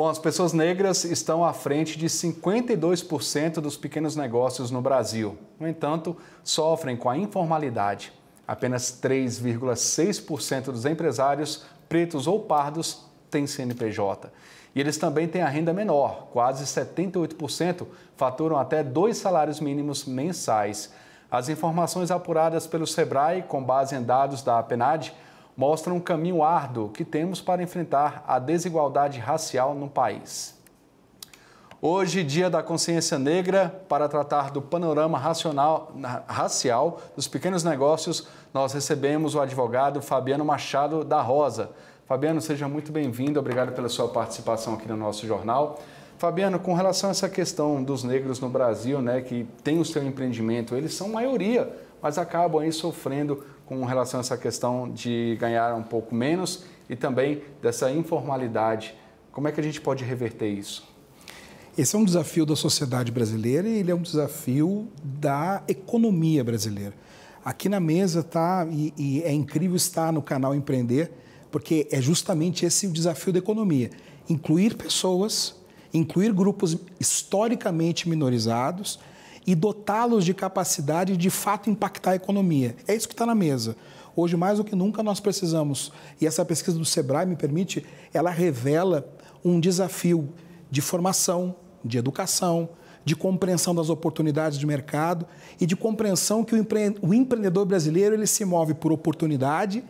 Bom, as pessoas negras estão à frente de 52% dos pequenos negócios no Brasil. No entanto, sofrem com a informalidade. Apenas 3,6% dos empresários pretos ou pardos têm CNPJ. E eles também têm a renda menor, quase 78% faturam até dois salários mínimos mensais. As informações apuradas pelo SEBRAE, com base em dados da APENAD, mostram um caminho árduo que temos para enfrentar a desigualdade racial no país. Hoje, dia da consciência negra, para tratar do panorama racional, racial dos pequenos negócios, nós recebemos o advogado Fabiano Machado da Rosa. Fabiano, seja muito bem-vindo, obrigado pela sua participação aqui no nosso jornal. Fabiano, com relação a essa questão dos negros no Brasil, né, que tem o seu empreendimento, eles são maioria, mas acabam aí sofrendo com relação a essa questão de ganhar um pouco menos e também dessa informalidade. Como é que a gente pode reverter isso? Esse é um desafio da sociedade brasileira e ele é um desafio da economia brasileira. Aqui na mesa tá e, e é incrível estar no canal Empreender, porque é justamente esse o desafio da economia: incluir pessoas, incluir grupos historicamente minorizados e dotá-los de capacidade de, de fato impactar a economia. É isso que está na mesa. Hoje, mais do que nunca, nós precisamos, e essa pesquisa do Sebrae me permite, ela revela um desafio de formação, de educação, de compreensão das oportunidades de mercado e de compreensão que o, empre... o empreendedor brasileiro ele se move por oportunidade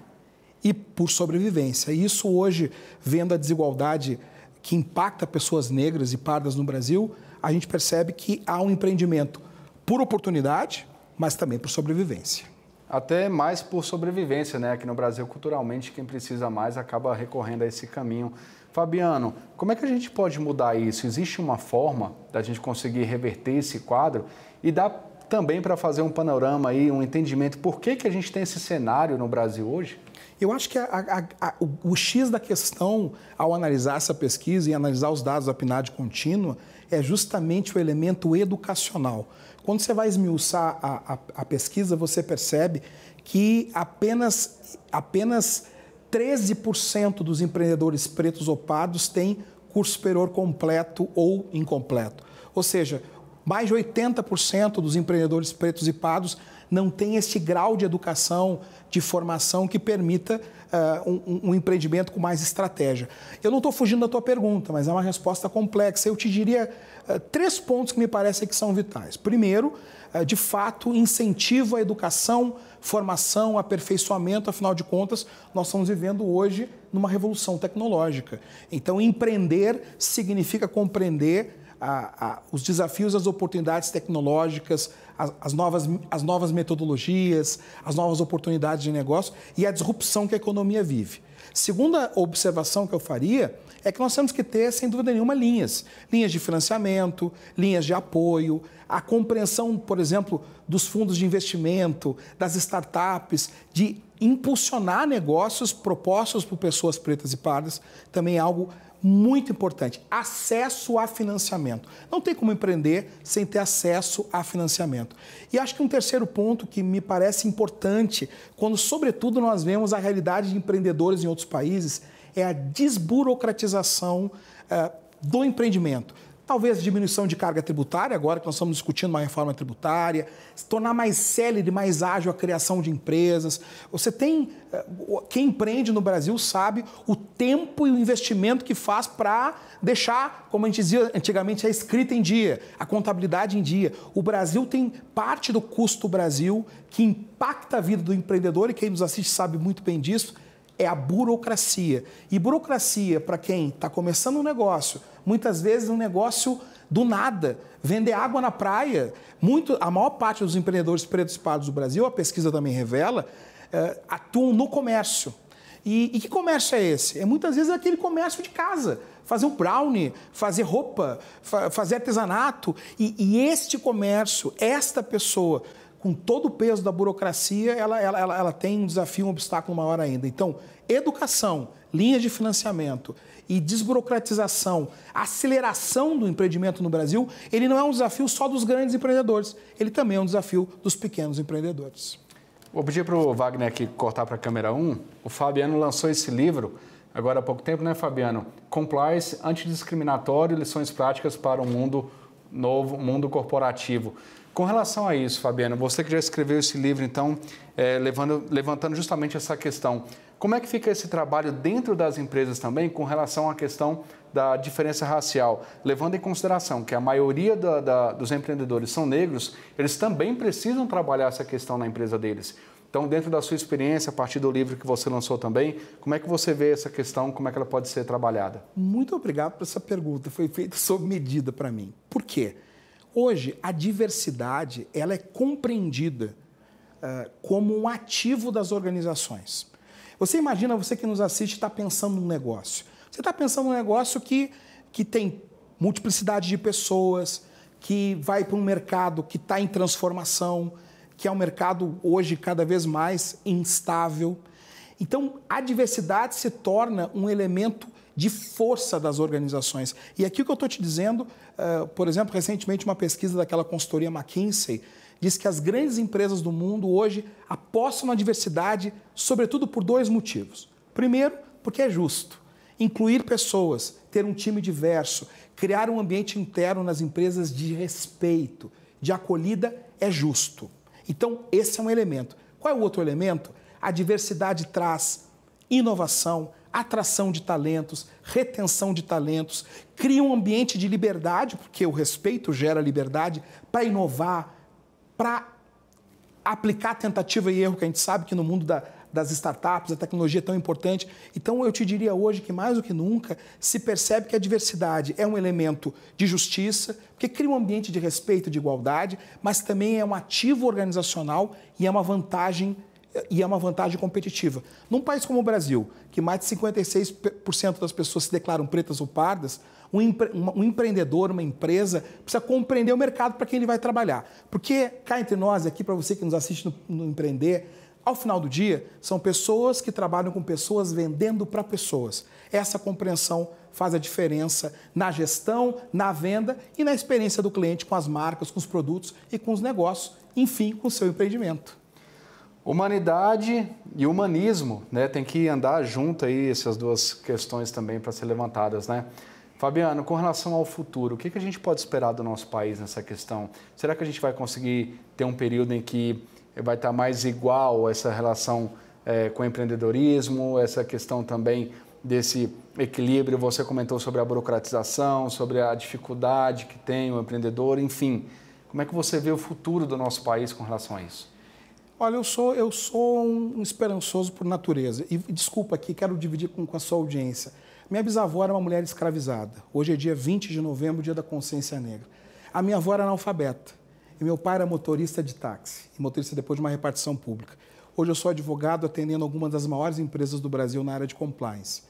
e por sobrevivência. E isso hoje, vendo a desigualdade que impacta pessoas negras e pardas no Brasil, a gente percebe que há um empreendimento por oportunidade, mas também por sobrevivência. Até mais por sobrevivência, né? Aqui no Brasil, culturalmente, quem precisa mais acaba recorrendo a esse caminho. Fabiano, como é que a gente pode mudar isso? Existe uma forma da gente conseguir reverter esse quadro e dar também para fazer um panorama aí, um entendimento por que, que a gente tem esse cenário no Brasil hoje? Eu acho que a, a, a, o, o X da questão, ao analisar essa pesquisa e analisar os dados da PNAD contínua, é justamente o elemento educacional. Quando você vai esmiuçar a, a, a pesquisa, você percebe que apenas, apenas 13% dos empreendedores pretos ou pardos têm curso superior completo ou incompleto. Ou seja, mais de 80% dos empreendedores pretos e pardos não tem este grau de educação, de formação que permita uh, um, um, empreendimento com mais estratégia. Eu não estou fugindo da tua pergunta, mas é uma resposta complexa. Eu te diria uh, três pontos que me parecem que são vitais. Primeiro, uh, de fato, incentivo à educação, formação, aperfeiçoamento, afinal de contas, nós estamos vivendo hoje numa revolução tecnológica. Então, empreender significa compreender a, a, os desafios, as oportunidades tecnológicas, as, as, novas, as novas metodologias, as novas oportunidades de negócio e a disrupção que a economia vive. Segunda observação que eu faria é que nós temos que ter, sem dúvida nenhuma, linhas. Linhas de financiamento, linhas de apoio, a compreensão, por exemplo, dos fundos de investimento, das startups, de impulsionar negócios propostos por pessoas pretas e pardas também é algo muito importante. Acesso a financiamento. Não tem como empreender sem ter acesso a financiamento. E acho que um terceiro ponto que me parece importante, quando, sobretudo, nós vemos a realidade de empreendedores em outros países, é a desburocratização uh, do empreendimento. Talvez diminuição de carga tributária, agora que nós estamos discutindo uma reforma tributária, se tornar mais célere, mais ágil a criação de empresas. Você tem. Eh, quem empreende no Brasil sabe o tempo e o investimento que faz para deixar, como a gente dizia antigamente, a escrita em dia, a contabilidade em dia. O Brasil tem parte do custo Brasil que impacta a vida do empreendedor e quem nos assiste sabe muito bem disso é a burocracia. E burocracia, para quem está começando um negócio, muitas vezes é um negócio do nada, vender água na praia. Muito, a maior parte dos empreendedores participados do Brasil, a pesquisa também revela, eh, atuam no comércio. E, e, que comércio é esse? É muitas vezes aquele comércio de casa. Fazer um brownie, fazer roupa, fa fazer artesanato. E, e este comércio, esta pessoa com todo o peso da burocracia, ela, ela, ela, ela tem um desafio, um obstáculo maior ainda. Então, educação, linhas de financiamento e desburocratização, aceleração do empreendimento no Brasil, ele não é um desafio só dos grandes empreendedores, ele também é um desafio dos pequenos empreendedores. Vou pedir para o Wagner aqui cortar para a câmera 1. O Fabiano lançou esse livro agora há pouco tempo, né, Fabiano? Compliance antidiscriminatório, lições práticas para o mundo novo, mundo corporativo. Com relação a isso, Fabiana, você que já escreveu esse livro, então, é, levando, levantando justamente essa questão, como é que fica esse trabalho dentro das empresas também com relação à questão da diferença racial? Levando em consideração que a maioria da, da, dos empreendedores são negros, eles também precisam trabalhar essa questão na empresa deles. Então, dentro da sua experiência, a partir do livro que você lançou também, como é que você vê essa questão, como é que ela pode ser trabalhada? Muito obrigado por essa pergunta, foi feita sob medida para mim. Por quê? Hoje, a diversidade ela é compreendida uh, como um ativo das organizações. Você imagina, você que nos assiste está pensando num negócio. Você está pensando num negócio que, que tem multiplicidade de pessoas, que vai para um mercado que está em transformação, que é um mercado hoje cada vez mais instável. Então, a diversidade se torna um elemento de força das organizações. E aqui o que eu estou te dizendo, uh, por exemplo, recentemente uma pesquisa daquela consultoria McKinsey diz que as grandes empresas do mundo hoje apostam na diversidade, sobretudo por dois motivos. Primeiro, porque é justo. Incluir pessoas, ter um time diverso, criar um ambiente interno nas empresas de respeito, de acolhida, é justo. Então, esse é um elemento. Qual é o outro elemento? A diversidade traz inovação, atração de talentos, retenção de talentos, cria um ambiente de liberdade, porque o respeito gera liberdade, para inovar, para aplicar tentativa e erro, que a gente sabe que no mundo da, das startups, a tecnologia é tão importante. Então, eu te diria hoje que, mais do que nunca, se percebe que a diversidade é um elemento de justiça, porque cria um ambiente de respeito, de igualdade, mas também é um ativo organizacional e é uma vantagem e é uma vantagem competitiva. Num país como o Brasil, que mais de 56% das pessoas se declaram pretas ou pardas, um, empre um empreendedor, uma empresa, precisa compreender o mercado para quem ele vai trabalhar. Porque cá entre nós, aqui para você que nos assiste no, no Empreender, ao final do dia, são pessoas que trabalham com pessoas vendendo para pessoas. Essa compreensão faz a diferença na gestão, na venda e na experiência do cliente com as marcas, com os produtos e com os negócios, enfim, com o seu empreendimento. Humanidade e humanismo, né? Tem que andar junto aí essas duas questões também para ser levantadas, né? Fabiano, com relação ao futuro, o que, que a gente pode esperar do nosso país nessa questão? Será que a gente vai conseguir ter um período em que vai estar tá mais igual essa relação é, com o empreendedorismo, essa questão também desse equilíbrio? Você comentou sobre a burocratização, sobre a dificuldade que tem o empreendedor, enfim. Como é que você vê o futuro do nosso país com relação a isso? Olha, eu sou, eu sou um esperançoso por natureza. E desculpa aqui, quero dividir com, com a sua audiência. Minha bisavó era uma mulher escravizada. Hoje é dia 20 de novembro, dia da consciência negra. A minha avó era analfabeta. E meu pai era motorista de táxi, e motorista depois de uma repartição pública. Hoje eu sou advogado atendendo algumas das maiores empresas do Brasil na área de compliance.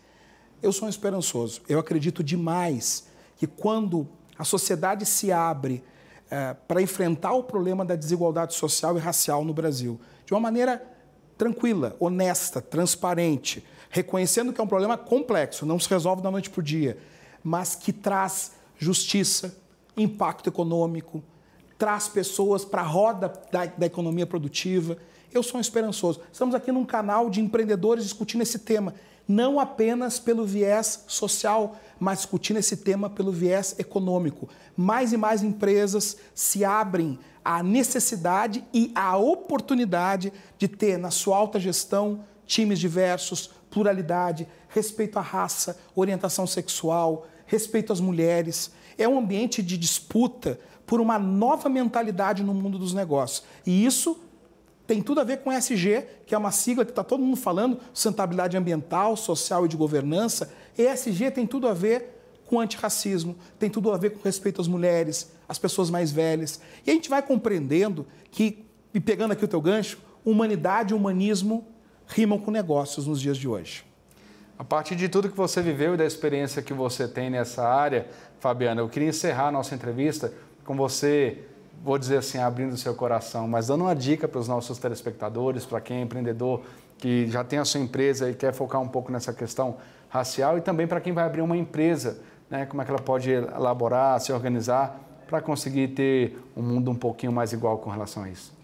Eu sou um esperançoso. Eu acredito demais que quando a sociedade se abre é, para enfrentar o problema da desigualdade social e racial no Brasil. De uma maneira tranquila, honesta, transparente, reconhecendo que é um problema complexo, não se resolve da noite para o dia, mas que traz justiça, impacto econômico, traz pessoas para a roda da, da economia produtiva. Eu sou um esperançoso. Estamos aqui num canal de empreendedores discutindo esse tema, não apenas pelo viés social, mas discutindo esse tema pelo viés econômico. Mais e mais empresas se abrem à necessidade e à oportunidade de ter na sua alta gestão times diversos, pluralidade, respeito à raça, orientação sexual, respeito às mulheres. É um ambiente de disputa por uma nova mentalidade no mundo dos negócios. E isso tem tudo a ver com ESG, que é uma sigla que está todo mundo falando, sustentabilidade ambiental, social e de governança. ESG tem tudo a ver com antirracismo, tem tudo a ver com respeito às mulheres, às pessoas mais velhas. E a gente vai compreendendo que, e pegando aqui o teu gancho, humanidade e humanismo rimam com negócios nos dias de hoje. A partir de tudo que você viveu e da experiência que você tem nessa área, Fabiana, eu queria encerrar a nossa entrevista com você, vou dizer assim, abrindo seu coração, mas dando uma dica para os nossos telespectadores, para quem é empreendedor que já tem a sua empresa e quer focar um pouco nessa questão racial e também para quem vai abrir uma empresa, né? como é que ela pode elaborar, se organizar para conseguir ter um mundo um pouquinho mais igual com relação a isso.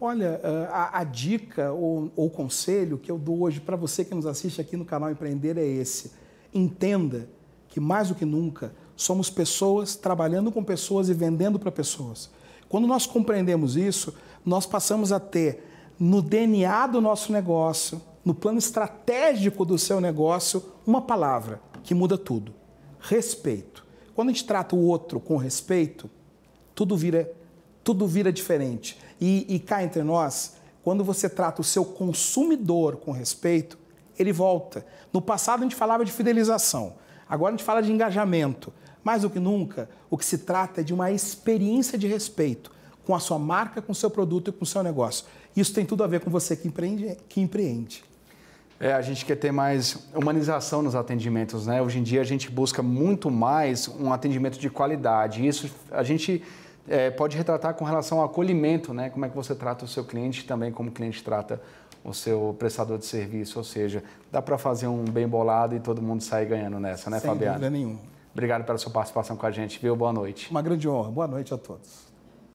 Olha, eh, a, a dica ou, ou conselho que eu dou hoje para você que nos assiste aqui no canal Empreender é esse. Entenda que mais do que nunca somos pessoas trabalhando com pessoas e vendendo para pessoas. Quando nós compreendemos isso, nós passamos a ter no DNA do nosso negócio, no plano estratégico do seu negócio, uma palavra que muda tudo: respeito. Quando a gente trata o outro com respeito, tudo vira tudo vira diferente. E, e cá entre nós, quando você trata o seu consumidor com respeito, ele volta. No passado a gente falava de fidelização, agora a gente fala de engajamento. Mais do que nunca, o que se trata é de uma experiência de respeito com a sua marca, com o seu produto e com o seu negócio. Isso tem tudo a ver com você que empreende. Que empreende. É, a gente quer ter mais humanização nos atendimentos, né? Hoje em dia a gente busca muito mais um atendimento de qualidade. Isso a gente é, pode retratar com relação ao acolhimento, né? Como é que você trata o seu cliente também, como o cliente trata o seu prestador de serviço, ou seja, dá para fazer um bem bolado e todo mundo sair ganhando nessa, né, Sem Fabiano? Sem dúvida nenhuma. Obrigado pela sua participação com a gente, viu? Boa noite. Uma grande honra. Boa noite a todos.